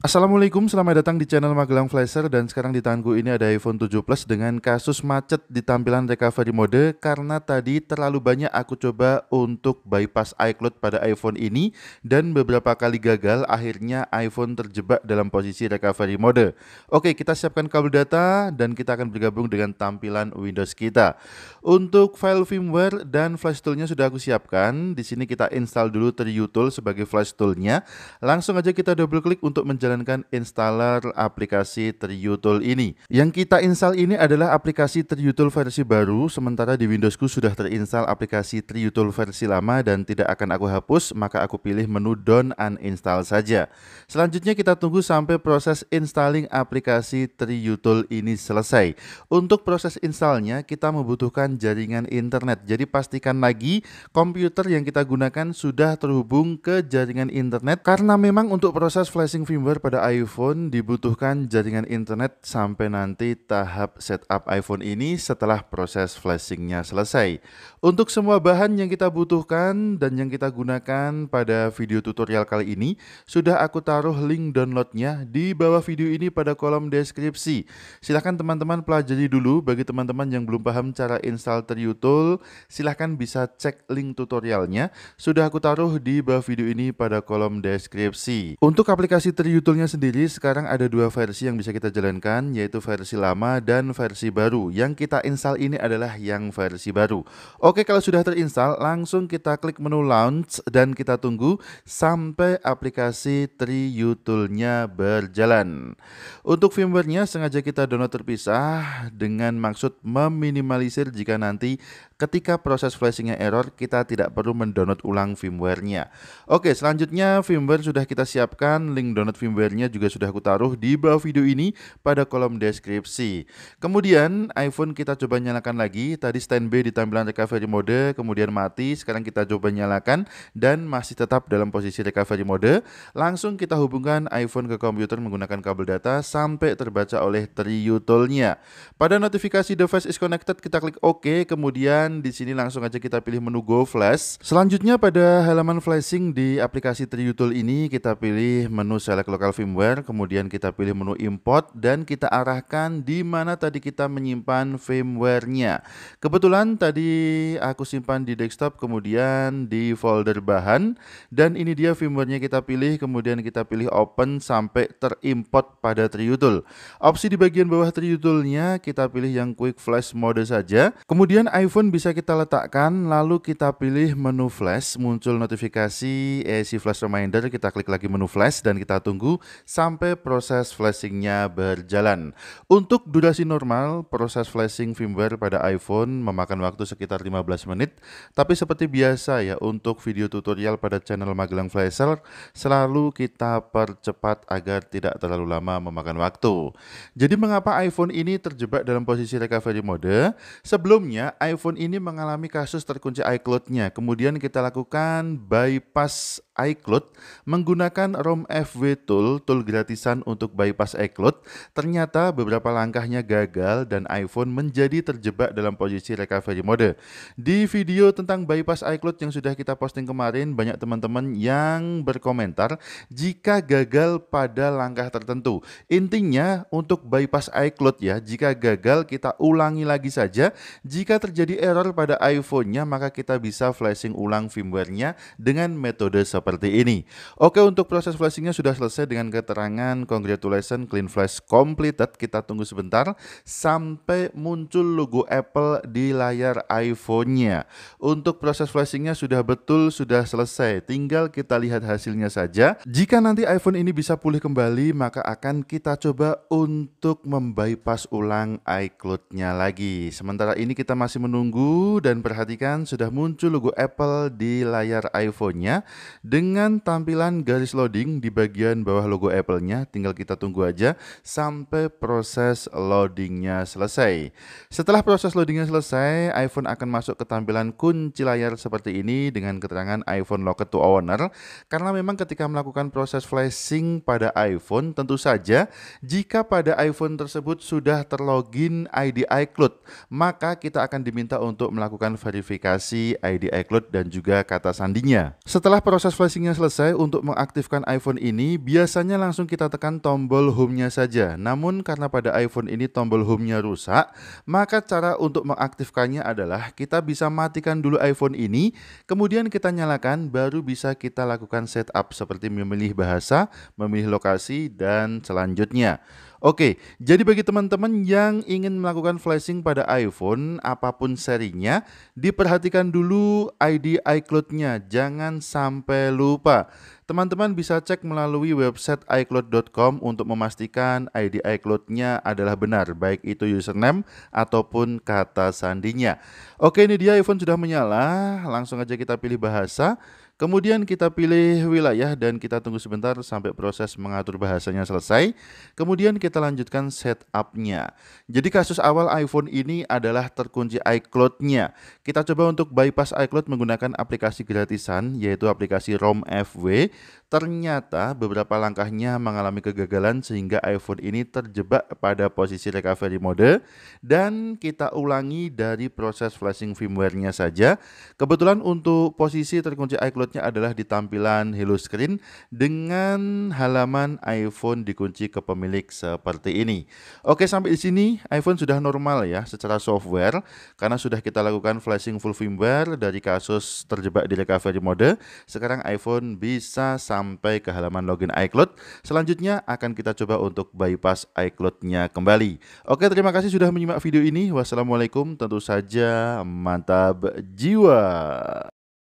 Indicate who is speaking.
Speaker 1: Assalamualaikum, selamat datang di channel Magelang Flasher dan sekarang di tanganku ini ada iPhone 7 Plus dengan kasus macet di tampilan recovery mode karena tadi terlalu banyak aku coba untuk bypass iCloud pada iPhone ini dan beberapa kali gagal akhirnya iPhone terjebak dalam posisi recovery mode. Oke, kita siapkan kabel data dan kita akan bergabung dengan tampilan Windows kita. Untuk file firmware dan flash toolnya sudah aku siapkan. Di sini kita install dulu Tool sebagai flash toolnya. Langsung aja kita double klik untuk menjalankan menjalankan installer aplikasi Triutul ini. Yang kita install ini adalah aplikasi Triutul versi baru, sementara di Windowsku sudah terinstall aplikasi Triutul versi lama dan tidak akan aku hapus, maka aku pilih menu Don't Uninstall saja. Selanjutnya kita tunggu sampai proses installing aplikasi Triutul ini selesai. Untuk proses installnya, kita membutuhkan jaringan internet. Jadi pastikan lagi komputer yang kita gunakan sudah terhubung ke jaringan internet karena memang untuk proses flashing firmware pada iPhone dibutuhkan jaringan internet sampai nanti tahap setup iPhone ini setelah proses flashingnya selesai. Untuk semua bahan yang kita butuhkan dan yang kita gunakan pada video tutorial kali ini, sudah aku taruh link downloadnya di bawah video ini pada kolom deskripsi. Silahkan teman-teman pelajari dulu bagi teman-teman yang belum paham cara install Triutul, silahkan bisa cek link tutorialnya. Sudah aku taruh di bawah video ini pada kolom deskripsi. Untuk aplikasi Triutul sebetulnya sendiri sekarang ada dua versi yang bisa kita jalankan yaitu versi lama dan versi baru. Yang kita install ini adalah yang versi baru. Oke, kalau sudah terinstall langsung kita klik menu launch dan kita tunggu sampai aplikasi 3U toolnya berjalan. Untuk firmwarenya sengaja kita download terpisah dengan maksud meminimalisir jika nanti Ketika proses flashingnya error, kita tidak perlu mendownload ulang firmware-nya. Oke, selanjutnya firmware sudah kita siapkan, link download firmware-nya juga sudah aku taruh di bawah video ini pada kolom deskripsi. Kemudian iPhone kita coba nyalakan lagi, tadi standby di tampilan recovery mode, kemudian mati, sekarang kita coba nyalakan dan masih tetap dalam posisi recovery mode. Langsung kita hubungkan iPhone ke komputer menggunakan kabel data sampai terbaca oleh triutolnya. Pada notifikasi device is connected, kita klik OK, kemudian dan di sini langsung aja kita pilih menu Go Flash. Selanjutnya pada halaman flashing di aplikasi Triutul ini kita pilih menu Select Local Firmware, kemudian kita pilih menu Import dan kita arahkan di mana tadi kita menyimpan firmware-nya. Kebetulan tadi aku simpan di desktop kemudian di folder bahan dan ini dia firmware-nya kita pilih kemudian kita pilih open sampai terimport pada Triutul. Opsi di bagian bawah Tool-nya kita pilih yang quick flash mode saja. Kemudian iPhone bisa bisa kita letakkan, lalu kita pilih menu flash, muncul notifikasi AC eh, Flash Reminder, kita klik lagi menu flash dan kita tunggu sampai proses flashingnya berjalan. Untuk durasi normal, proses flashing firmware pada iPhone memakan waktu sekitar 15 menit, tapi seperti biasa ya, untuk video tutorial pada channel Magelang Flasher, selalu kita percepat agar tidak terlalu lama memakan waktu. Jadi mengapa iPhone ini terjebak dalam posisi recovery mode? Sebelumnya, iPhone ini ini mengalami kasus terkunci iCloud-nya. Kemudian kita lakukan bypass iCloud menggunakan ROM FW Tool, tool gratisan untuk bypass iCloud. Ternyata beberapa langkahnya gagal dan iPhone menjadi terjebak dalam posisi recovery mode. Di video tentang bypass iCloud yang sudah kita posting kemarin, banyak teman-teman yang berkomentar jika gagal pada langkah tertentu. Intinya untuk bypass iCloud ya, jika gagal kita ulangi lagi saja. Jika terjadi error pada iPhone-nya, maka kita bisa flashing ulang firmware-nya dengan metode seperti ini. Oke, untuk proses flashing-nya sudah selesai dengan keterangan congratulations clean flash completed. Kita tunggu sebentar sampai muncul logo Apple di layar iPhone-nya. Untuk proses flashing-nya sudah betul, sudah selesai. Tinggal kita lihat hasilnya saja. Jika nanti iPhone ini bisa pulih kembali, maka akan kita coba untuk membypass ulang iCloud-nya lagi. Sementara ini kita masih menunggu logo dan perhatikan sudah muncul logo Apple di layar iPhone-nya dengan tampilan garis loading di bagian bawah logo Apple-nya. Tinggal kita tunggu aja sampai proses loadingnya selesai. Setelah proses loadingnya selesai, iPhone akan masuk ke tampilan kunci layar seperti ini dengan keterangan iPhone locked to owner. Karena memang ketika melakukan proses flashing pada iPhone, tentu saja jika pada iPhone tersebut sudah terlogin ID iCloud, maka kita akan diminta untuk untuk melakukan verifikasi ID iCloud dan juga kata sandinya. Setelah proses flashingnya selesai, untuk mengaktifkan iPhone ini biasanya langsung kita tekan tombol home-nya saja. Namun karena pada iPhone ini tombol home-nya rusak, maka cara untuk mengaktifkannya adalah kita bisa matikan dulu iPhone ini, kemudian kita nyalakan baru bisa kita lakukan setup seperti memilih bahasa, memilih lokasi, dan selanjutnya. Oke, jadi bagi teman-teman yang ingin melakukan flashing pada iPhone, apapun serinya, diperhatikan dulu ID iCloud-nya, jangan sampai lupa. Teman-teman bisa cek melalui website iCloud.com untuk memastikan ID iCloud-nya adalah benar, baik itu username ataupun kata sandinya. Oke, ini dia iPhone sudah menyala, langsung aja kita pilih bahasa. Kemudian kita pilih wilayah dan kita tunggu sebentar sampai proses mengatur bahasanya selesai. Kemudian kita lanjutkan setupnya. Jadi kasus awal iPhone ini adalah terkunci iCloud-nya. Kita coba untuk bypass iCloud menggunakan aplikasi gratisan yaitu aplikasi ROM FW. Ternyata beberapa langkahnya mengalami kegagalan sehingga iPhone ini terjebak pada posisi recovery mode dan kita ulangi dari proses flashing firmware-nya saja. Kebetulan untuk posisi terkunci iCloud berikutnya adalah di tampilan hello screen dengan halaman iPhone dikunci ke pemilik seperti ini. Oke, sampai di sini iPhone sudah normal ya secara software karena sudah kita lakukan flashing full firmware dari kasus terjebak di recovery mode. Sekarang iPhone bisa sampai ke halaman login iCloud. Selanjutnya akan kita coba untuk bypass iCloud-nya kembali. Oke, terima kasih sudah menyimak video ini. Wassalamualaikum, tentu saja mantap jiwa.